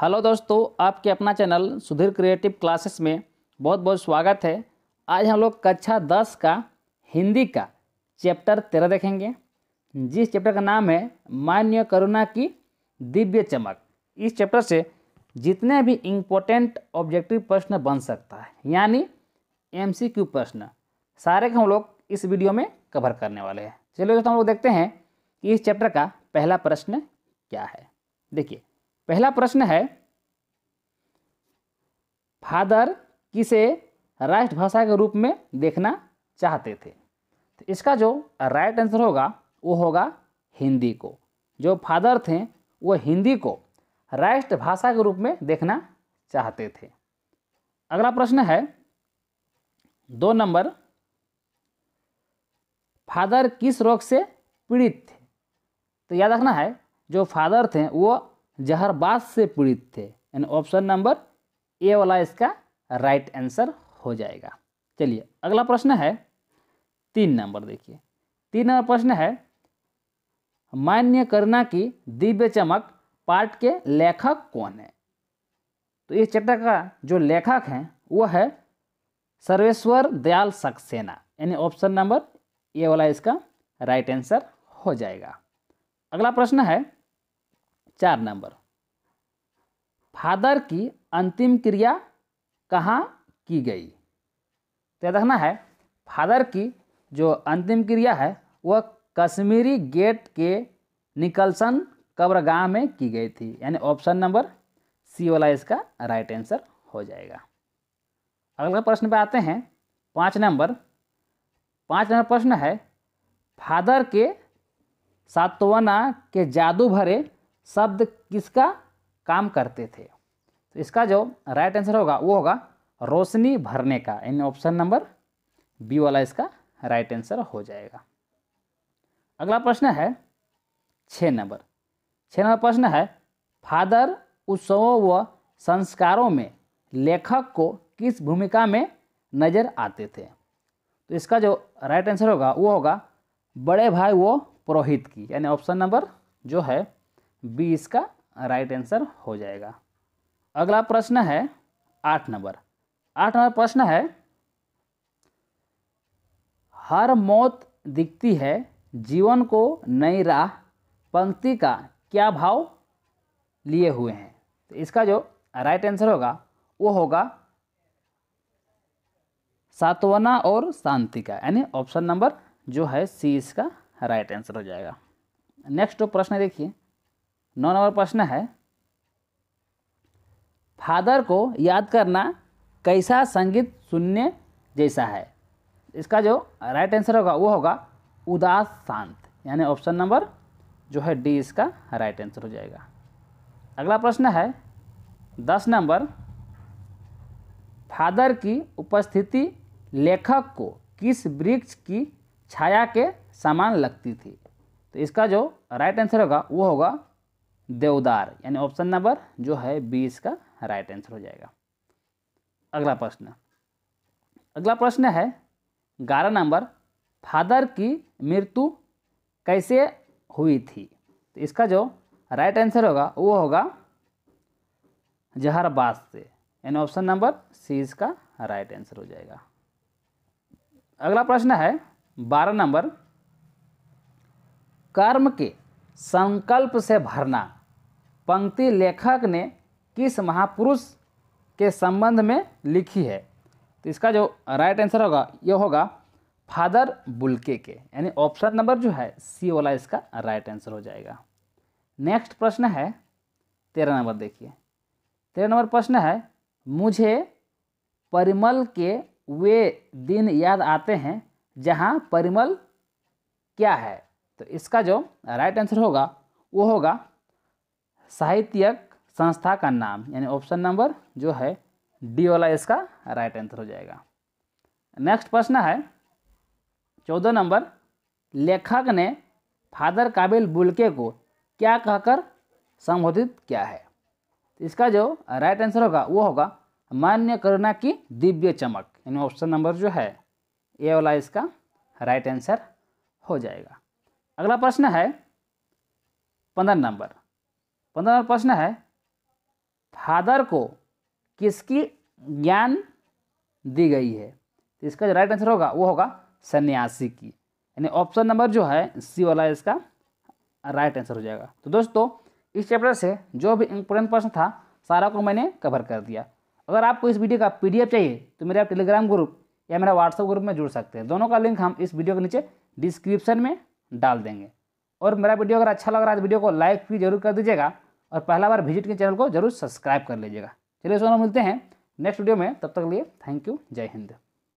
hello दोस्तों आपके अपना चैनल सुधीर क्रिएटिव क्लासेस में बहुत बहुत स्वागत है आज हम लोग कक्षा दस का हिंदी का चैप्टर तेरह देखेंगे जिस चैप्टर का नाम है मान्य करुणा की दिव्य चमक इस चैप्टर से जितने भी इम्पोर्टेंट ऑब्जेक्टिव प्रश्न बन सकता है यानी एमसीक्यू प्रश्न सारे हम लोग इस वीडियो में कवर करने वाले हैं चलिए दोस्तों हम लोग देखते हैं कि इस चैप्टर का पहला प्रश्न क्या है देखिए पहला प्रश्न है फादर किसे राष्ट्रभाषा के रूप में देखना चाहते थे तो इसका जो राइट आंसर होगा वो होगा हिंदी को जो फादर थे वो हिंदी को राष्ट्रभाषा के रूप में देखना चाहते थे अगला प्रश्न है दो नंबर फादर किस रोग से पीड़ित थे तो याद रखना है जो फादर थे वो जहरबाज से पीड़ित थे यानी ऑप्शन नंबर ए वाला इसका राइट आंसर हो जाएगा चलिए अगला प्रश्न है तीन नंबर देखिए तीन नंबर प्रश्न है मान्य करना की दिव्य चमक पाठ के लेखक कौन है तो इस चैप्टर का जो लेखक हैं वह है सर्वेश्वर दयाल सक्सेना यानी ऑप्शन नंबर ए वाला इसका राइट आंसर हो जाएगा अगला प्रश्न है चार नंबर फादर की अंतिम क्रिया कहाँ की गई तो यह रखना है फादर की जो अंतिम क्रिया है वह कश्मीरी गेट के निकलसन कब्रगाह में की गई थी यानी ऑप्शन नंबर सी वाला इसका राइट आंसर हो जाएगा अगला प्रश्न पे आते हैं पाँच नंबर पाँच नंबर प्रश्न है फादर के सातवाना के जादू भरे शब्द किसका काम करते थे तो इसका जो राइट आंसर होगा वो होगा रोशनी भरने का यानी ऑप्शन नंबर बी वाला इसका राइट आंसर हो जाएगा अगला प्रश्न है छ नंबर छ नंबर प्रश्न है फादर उत्सवों व संस्कारों में लेखक को किस भूमिका में नज़र आते थे तो इसका जो राइट आंसर होगा वो होगा बड़े भाई वो पुरोहित की यानी ऑप्शन नंबर जो है बी इसका राइट आंसर हो जाएगा अगला प्रश्न है आठ नंबर आठ नंबर प्रश्न है हर मौत दिखती है जीवन को नई राह पंक्ति का क्या भाव लिए हुए हैं तो इसका जो राइट आंसर होगा वो होगा सातवना और शांति का यानी ऑप्शन नंबर जो है सी इसका राइट आंसर हो जाएगा नेक्स्ट प्रश्न देखिए नौ नंबर प्रश्न है फादर को याद करना कैसा संगीत सुनने जैसा है इसका जो राइट आंसर होगा वो होगा उदास शांत यानी ऑप्शन नंबर जो है डी इसका राइट आंसर हो जाएगा अगला प्रश्न है दस नंबर फादर की उपस्थिति लेखक को किस वृक्ष की छाया के समान लगती थी तो इसका जो राइट आंसर होगा वो होगा देवदार यानी ऑप्शन नंबर जो है बी इसका राइट आंसर हो जाएगा अगला प्रश्न अगला प्रश्न है ग्यारह नंबर फादर की मृत्यु कैसे हुई थी तो इसका जो राइट आंसर होगा वो होगा जहरबाज से यानी ऑप्शन नंबर सी इसका राइट आंसर हो जाएगा अगला प्रश्न है बारह नंबर कर्म के संकल्प से भरना पंक्ति लेखक ने किस महापुरुष के संबंध में लिखी है तो इसका जो राइट आंसर होगा यह होगा फादर बुलके के यानी ऑप्शन नंबर जो है सी वाला इसका राइट आंसर हो जाएगा नेक्स्ट प्रश्न है तेरह नंबर देखिए तेरह नंबर प्रश्न है मुझे परिमल के वे दिन याद आते हैं जहाँ परिमल क्या है तो इसका जो राइट आंसर होगा वो होगा साहित्यक संस्था का नाम यानी ऑप्शन नंबर जो है डी वाला इसका राइट आंसर हो जाएगा नेक्स्ट प्रश्न है चौदह नंबर लेखक ने फादर काबिल बुलके को क्या कहकर संबोधित किया है इसका जो राइट आंसर होगा वो होगा मान्य करुणा की दिव्य चमक यानी ऑप्शन नंबर जो है ए वाला इसका राइट आंसर हो जाएगा अगला प्रश्न है पंद्रह नंबर पंद्रह नंबर प्रश्न है फादर को किसकी ज्ञान दी गई है तो इसका जो राइट आंसर होगा वो होगा सन्यासी की यानी ऑप्शन नंबर जो है सी वाला इसका राइट आंसर हो जाएगा तो दोस्तों इस चैप्टर से जो भी इम्पोर्टेंट प्रश्न था सारा को मैंने कवर कर दिया अगर आपको इस वीडियो का पीडीएफ चाहिए तो मेरे आप टेलीग्राम ग्रुप या मेरा व्हाट्सएप ग्रुप में जुड़ सकते हैं दोनों का लिंक हम इस वीडियो के नीचे डिस्क्रिप्शन में डाल देंगे और मेरा वीडियो अगर अच्छा लग रहा है तो वीडियो को लाइक भी जरूर कर दीजिएगा और पहला बार विजिट के चैनल को जरूर सब्सक्राइब कर लीजिएगा चलिए सोना मिलते हैं नेक्स्ट वीडियो में तब तक लिए थैंक यू जय हिंद